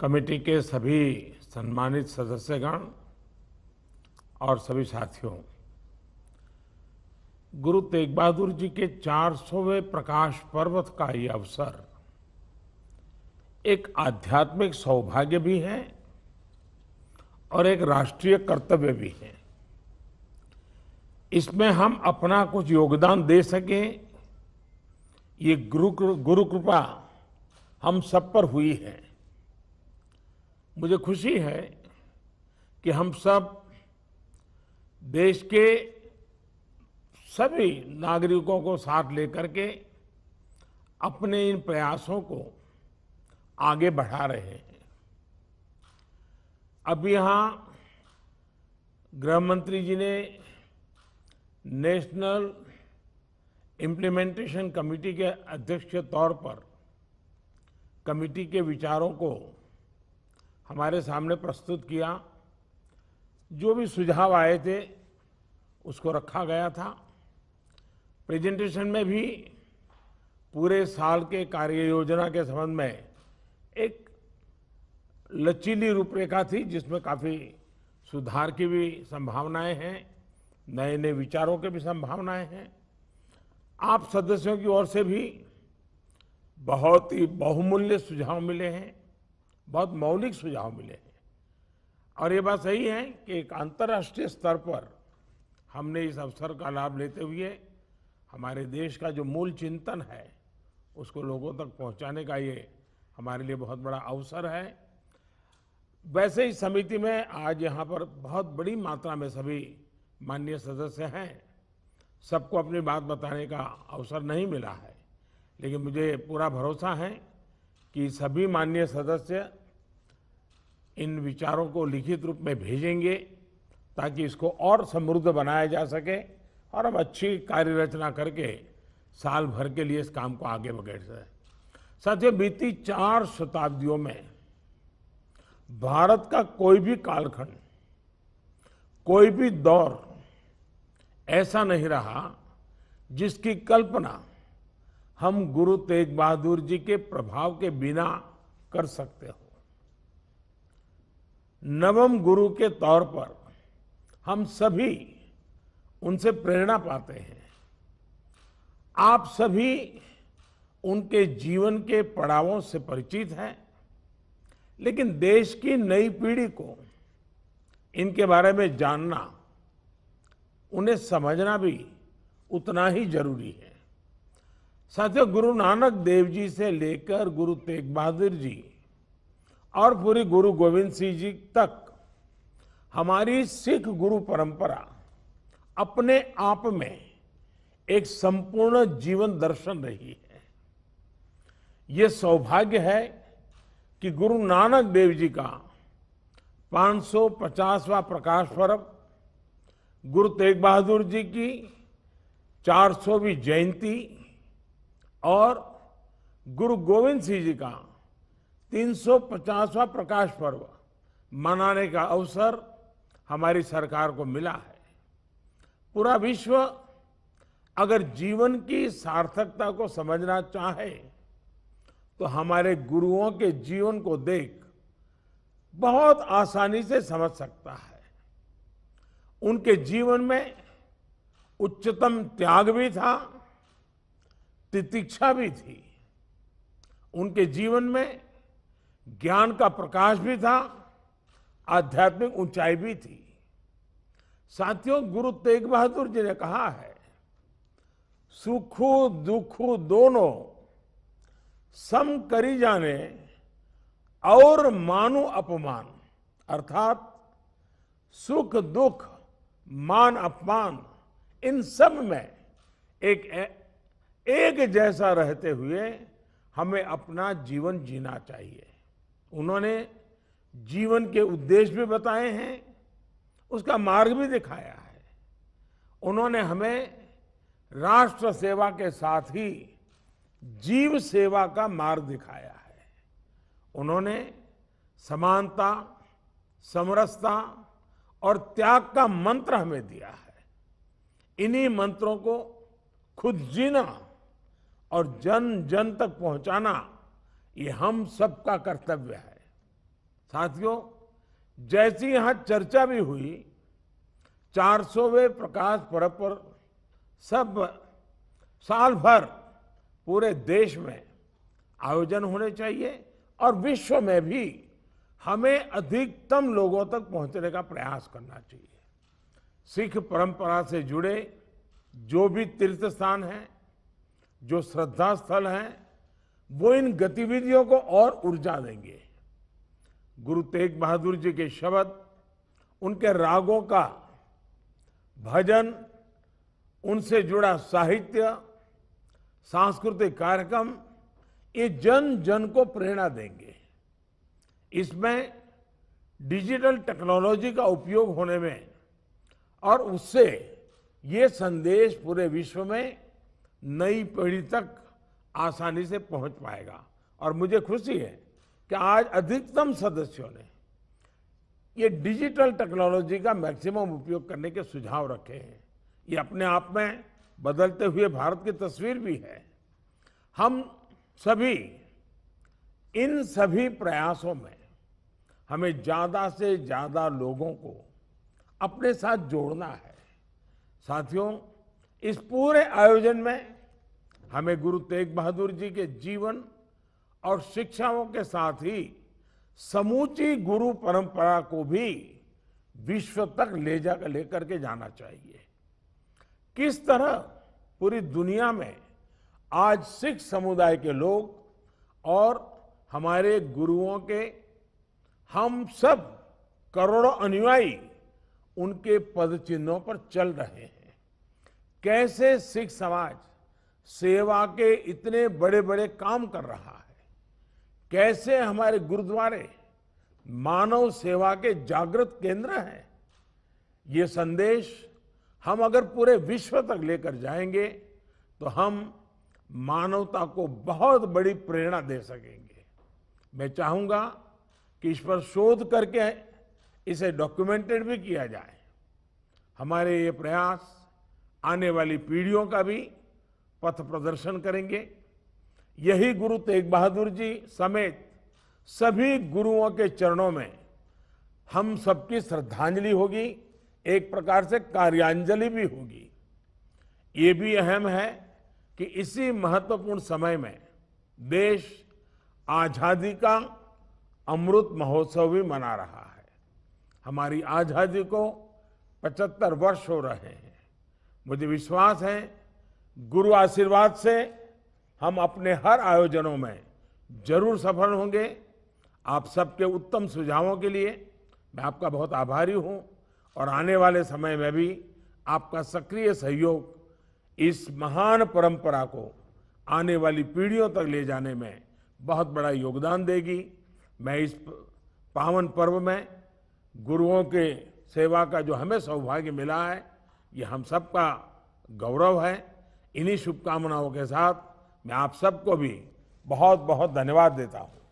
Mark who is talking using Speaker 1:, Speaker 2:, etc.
Speaker 1: committee के सभी सम्मानित सदस्यगण और सभी साथियों गुरु तेग बहादुर जी के 400वें प्रकाश पर्व का ये अवसर एक आध्यात्मिक सौभाग्य भी है और एक राष्ट्रीय कर्तव्य भी है इसमें हम अपना कुछ योगदान दे सके ये गुरु गुरु कृपा हम सब पर हुई है मुझे खुशी है कि हम सब देश के सभी नागरिकों को साथ लेकर के अपने इन प्रयासों को आगे बढ़ा रहे हैं अब यहाँ गृह मंत्री जी ने नेशनल इम्प्लीमेंटेशन कमेटी के अध्यक्ष के तौर पर कमेटी के विचारों को हमारे सामने प्रस्तुत किया जो भी सुझाव आए थे उसको रखा गया था प्रेजेंटेशन में भी पूरे साल के कार्य योजना के संबंध में एक लचीली रूपरेखा थी जिसमें काफ़ी सुधार की भी संभावनाएं हैं नए नए विचारों के भी संभावनाएं हैं आप सदस्यों की ओर से भी बहुत ही बहुमूल्य सुझाव मिले हैं बहुत मौलिक सुझाव मिले हैं और ये बात सही है कि एक अंतर्राष्ट्रीय स्तर पर हमने इस अवसर का लाभ लेते हुए हमारे देश का जो मूल चिंतन है उसको लोगों तक पहुंचाने का ये हमारे लिए बहुत बड़ा अवसर है वैसे ही समिति में आज यहाँ पर बहुत बड़ी मात्रा में सभी माननीय सदस्य हैं सबको अपनी बात बताने का अवसर नहीं मिला है लेकिन मुझे पूरा भरोसा है कि सभी माननीय सदस्य इन विचारों को लिखित रूप में भेजेंगे ताकि इसको और समृद्ध बनाया जा सके और हम अच्छी कार्य रचना करके साल भर के लिए इस काम को आगे बढ़ सकें साथियों बीती चार शताब्दियों में भारत का कोई भी कालखंड कोई भी दौर ऐसा नहीं रहा जिसकी कल्पना हम गुरु तेग बहादुर जी के प्रभाव के बिना कर सकते हो नवम गुरु के तौर पर हम सभी उनसे प्रेरणा पाते हैं आप सभी उनके जीवन के पड़ावों से परिचित हैं लेकिन देश की नई पीढ़ी को इनके बारे में जानना उन्हें समझना भी उतना ही जरूरी है साथियों गुरु नानक देव जी से लेकर गुरु तेग बहादुर जी और पूरी गुरु गोविंद सिंह जी तक हमारी सिख गुरु परंपरा अपने आप में एक संपूर्ण जीवन दर्शन रही है ये सौभाग्य है कि गुरु नानक देव जी का 550वां प्रकाश पर्व गुरु तेग बहादुर जी की 400वीं जयंती और गुरु गोविंद सिंह जी का 350वां प्रकाश पर्व मनाने का अवसर हमारी सरकार को मिला है पूरा विश्व अगर जीवन की सार्थकता को समझना चाहे तो हमारे गुरुओं के जीवन को देख बहुत आसानी से समझ सकता है उनके जीवन में उच्चतम त्याग भी था तितिक्षा भी थी उनके जीवन में ज्ञान का प्रकाश भी था आध्यात्मिक ऊंचाई भी थी साथियों गुरु तेग बहादुर जी ने कहा है सुख दुख दोनों सम करी जाने और मानु अपमान अर्थात सुख दुख मान अपमान इन सब में एक एक जैसा रहते हुए हमें अपना जीवन जीना चाहिए उन्होंने जीवन के उद्देश्य भी बताए हैं उसका मार्ग भी दिखाया है उन्होंने हमें राष्ट्र सेवा के साथ ही जीव सेवा का मार्ग दिखाया है उन्होंने समानता समरसता और त्याग का मंत्र हमें दिया है इन्हीं मंत्रों को खुद जीना और जन जन तक पहुंचाना ये हम सबका कर्तव्य है साथियों जैसी यहां चर्चा भी हुई 400वें प्रकाश पर्व पर सब साल भर पूरे देश में आयोजन होने चाहिए और विश्व में भी हमें अधिकतम लोगों तक पहुंचने का प्रयास करना चाहिए सिख परंपरा से जुड़े जो भी तीर्थ स्थान हैं जो श्रद्धा स्थल हैं वो इन गतिविधियों को और ऊर्जा देंगे गुरु तेग बहादुर जी के शब्द उनके रागों का भजन उनसे जुड़ा साहित्य सांस्कृतिक कार्यक्रम ये जन जन को प्रेरणा देंगे इसमें डिजिटल टेक्नोलॉजी का उपयोग होने में और उससे ये संदेश पूरे विश्व में नई पीढ़ी तक आसानी से पहुंच पाएगा और मुझे खुशी है कि आज अधिकतम सदस्यों ने ये डिजिटल टेक्नोलॉजी का मैक्सिमम उपयोग करने के सुझाव रखे हैं ये अपने आप में बदलते हुए भारत की तस्वीर भी है हम सभी इन सभी प्रयासों में हमें ज़्यादा से ज़्यादा लोगों को अपने साथ जोड़ना है साथियों इस पूरे आयोजन में हमें गुरु तेग बहादुर जी के जीवन और शिक्षाओं के साथ ही समूची गुरु परंपरा को भी विश्व तक ले जा लेकर के जाना चाहिए किस तरह पूरी दुनिया में आज सिख समुदाय के लोग और हमारे गुरुओं के हम सब करोड़ों अनुयायी उनके पद चिन्हों पर चल रहे हैं कैसे सिख समाज सेवा के इतने बड़े बड़े काम कर रहा है कैसे हमारे गुरुद्वारे मानव सेवा के जागृत केंद्र हैं ये संदेश हम अगर पूरे विश्व तक लेकर जाएंगे तो हम मानवता को बहुत बड़ी प्रेरणा दे सकेंगे मैं चाहूंगा कि इस पर शोध करके इसे डॉक्यूमेंटेड भी किया जाए हमारे ये प्रयास आने वाली पीढ़ियों का भी पथ प्रदर्शन करेंगे यही गुरु तेग बहादुर जी समेत सभी गुरुओं के चरणों में हम सबकी श्रद्धांजलि होगी एक प्रकार से कार्यांजलि भी होगी ये भी अहम है कि इसी महत्वपूर्ण समय में देश आज़ादी का अमृत महोत्सव भी मना रहा है हमारी आज़ादी को 75 वर्ष हो रहे हैं मुझे विश्वास है गुरु आशीर्वाद से हम अपने हर आयोजनों में जरूर सफल होंगे आप सबके उत्तम सुझावों के लिए मैं आपका बहुत आभारी हूं और आने वाले समय में भी आपका सक्रिय सहयोग इस महान परंपरा को आने वाली पीढ़ियों तक ले जाने में बहुत बड़ा योगदान देगी मैं इस पावन पर्व में गुरुओं के सेवा का जो हमें सौभाग्य मिला है ये हम सबका गौरव है इन्हीं शुभकामनाओं के साथ मैं आप सबको भी बहुत बहुत धन्यवाद देता हूँ